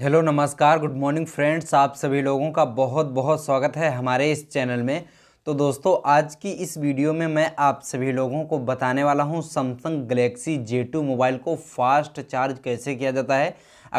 hello नमस्कार good morning friends आप सभी लोगों का बहुत बहुत स्वागत है हमारे इस चैनल में तो दोस्तों आज की इस वीडियो में मैं आप सभी लोगों को बताने वाला हूं Samsung Galaxy J two mobile को फास्ट चार्ज कैसे किया जाता है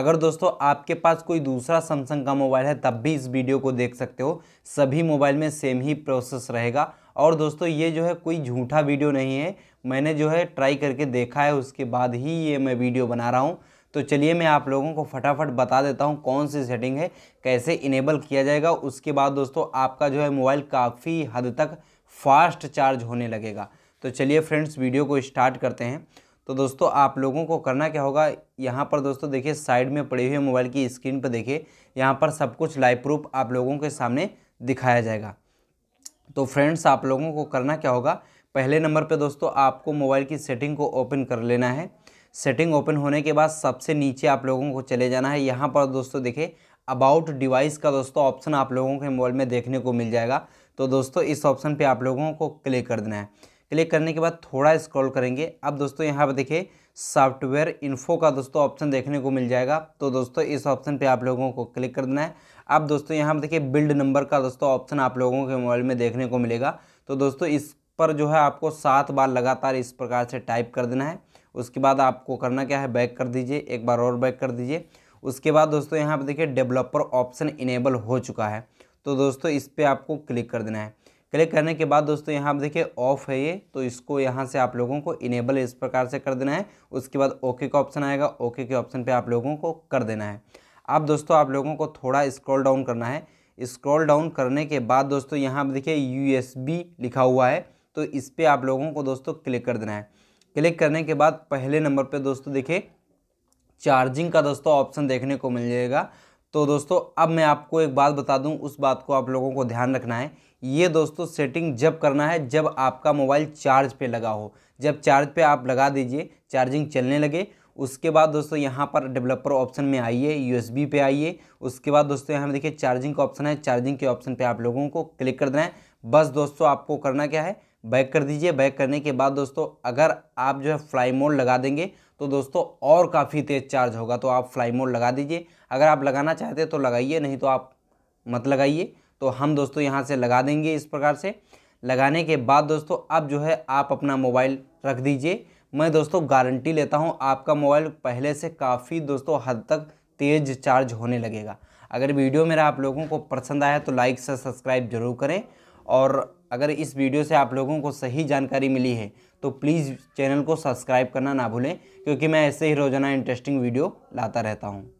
अगर दोस्तों आपके पास कोई दूसरा सैमसंग का मोबाइल है तब भी इस वीडियो को देख सकते हो सभी मोबाइल में सेम ही प्रोसेस रहेगा और दोस्तों ये जो है कोई झूठा वीडियो नहीं है मैंने जो है ट्राई करके देखा है उसके बाद ही ये मैं वीडियो बना रहा हूँ तो चलिए मैं आप लोगों को फटाफट बता देता हूँ कौन सी सेटिंग है कैसे इनेबल किया जाएगा उसके बाद दोस्तों आपका जो है मोबाइल काफ़ी हद तक फास्ट चार्ज होने लगेगा तो चलिए फ्रेंड्स वीडियो को स्टार्ट करते हैं तो दोस्तों आप लोगों को करना क्या होगा यहाँ पर दोस्तों देखिए साइड में पड़े हुए मोबाइल की स्क्रीन पर देखिए यहाँ पर सब कुछ लाइव प्रूफ आप लोगों के सामने दिखाया जाएगा तो फ्रेंड्स आप लोगों को करना क्या होगा पहले नंबर पे दोस्तों आपको मोबाइल की सेटिंग को ओपन कर लेना है सेटिंग ओपन होने के बाद सबसे नीचे आप लोगों को चले जाना है यहाँ पर दोस्तों देखिए अबाउट डिवाइस का दोस्तों ऑप्शन आप लोगों के मोबाइल में देखने को मिल जाएगा तो दोस्तों इस ऑप्शन पे आप लोगों को क्लिक कर देना है क्लिक करने के बाद थोड़ा स्क्रॉल करेंगे अब दोस्तों यहाँ पर देखिए सॉफ्टवेयर इन्फो का दोस्तों ऑप्शन देखने को मिल जाएगा तो दोस्तों इस ऑप्शन पे आप लोगों को क्लिक कर देना है अब दोस्तों यहाँ पर देखिए बिल्ड नंबर का दोस्तों ऑप्शन आप लोगों के मोबाइल में देखने को मिलेगा तो दोस्तों इस पर जो है आपको सात बार लगातार इस प्रकार से टाइप कर देना है उसके बाद आपको करना क्या है बैक कर दीजिए एक बार और बैक कर दीजिए उसके बाद दोस्तों यहाँ पर देखिए डेवलपर ऑप्शन इनेबल हो चुका है तो दोस्तों इस पर आपको क्लिक कर देना है क्लिक करने के बाद दोस्तों यहाँ पर देखिए ऑफ़ है ये तो इसको यहाँ से आप लोगों को इनेबल इस प्रकार से कर देना है उसके बाद ओके का ऑप्शन आएगा ओके के ऑप्शन पे आप लोगों को कर देना है अब दोस्तों आप लोगों को थोड़ा स्क्रॉल डाउन करना है स्क्रॉल डाउन करने के बाद दोस्तों यहाँ पर देखिए यू लिखा हुआ है तो इस पर आप लोगों को दोस्तों क्लिक कर देना है क्लिक करने के बाद पहले नंबर पे दोस्तों देखिए चार्जिंग का दोस्तों ऑप्शन देखने को मिल जाएगा तो दोस्तों अब मैं आपको एक बात बता दूं उस बात को आप लोगों को ध्यान रखना है ये दोस्तों सेटिंग जब करना है जब आपका मोबाइल चार्ज पे लगा हो जब चार्ज पे आप लगा दीजिए चार्जिंग चलने लगे उसके बाद दोस्तों यहाँ पर डेवलपर ऑप्शन में आइए यूएसबी पे आइए उसके बाद दोस्तों यहाँ देखिए चार्जिंग का ऑप्शन है चार्जिंग के ऑप्शन पे आप लोगों को क्लिक कर देना है बस दोस्तों आपको करना क्या है बैक कर दीजिए बैक करने के बाद दोस्तों अगर आप जो है फ्लाई मोड लगा देंगे तो दोस्तों और काफ़ी तेज़ चार्ज होगा तो आप फ्लाई मोड लगा दीजिए अगर आप लगाना चाहते तो लगाइए नहीं तो आप मत लगाइए तो हम दोस्तों यहाँ से लगा देंगे इस प्रकार से लगाने के बाद दोस्तों अब जो है आप अपना मोबाइल रख दीजिए मैं दोस्तों गारंटी लेता हूँ आपका मोबाइल पहले से काफ़ी दोस्तों हद तक तेज़ चार्ज होने लगेगा अगर वीडियो मेरा आप लोगों को पसंद आया तो लाइक से सब्सक्राइब जरूर करें और अगर इस वीडियो से आप लोगों को सही जानकारी मिली है तो प्लीज़ चैनल को सब्सक्राइब करना ना भूलें क्योंकि मैं ऐसे ही रोज़ाना इंटरेस्टिंग वीडियो लाता रहता हूँ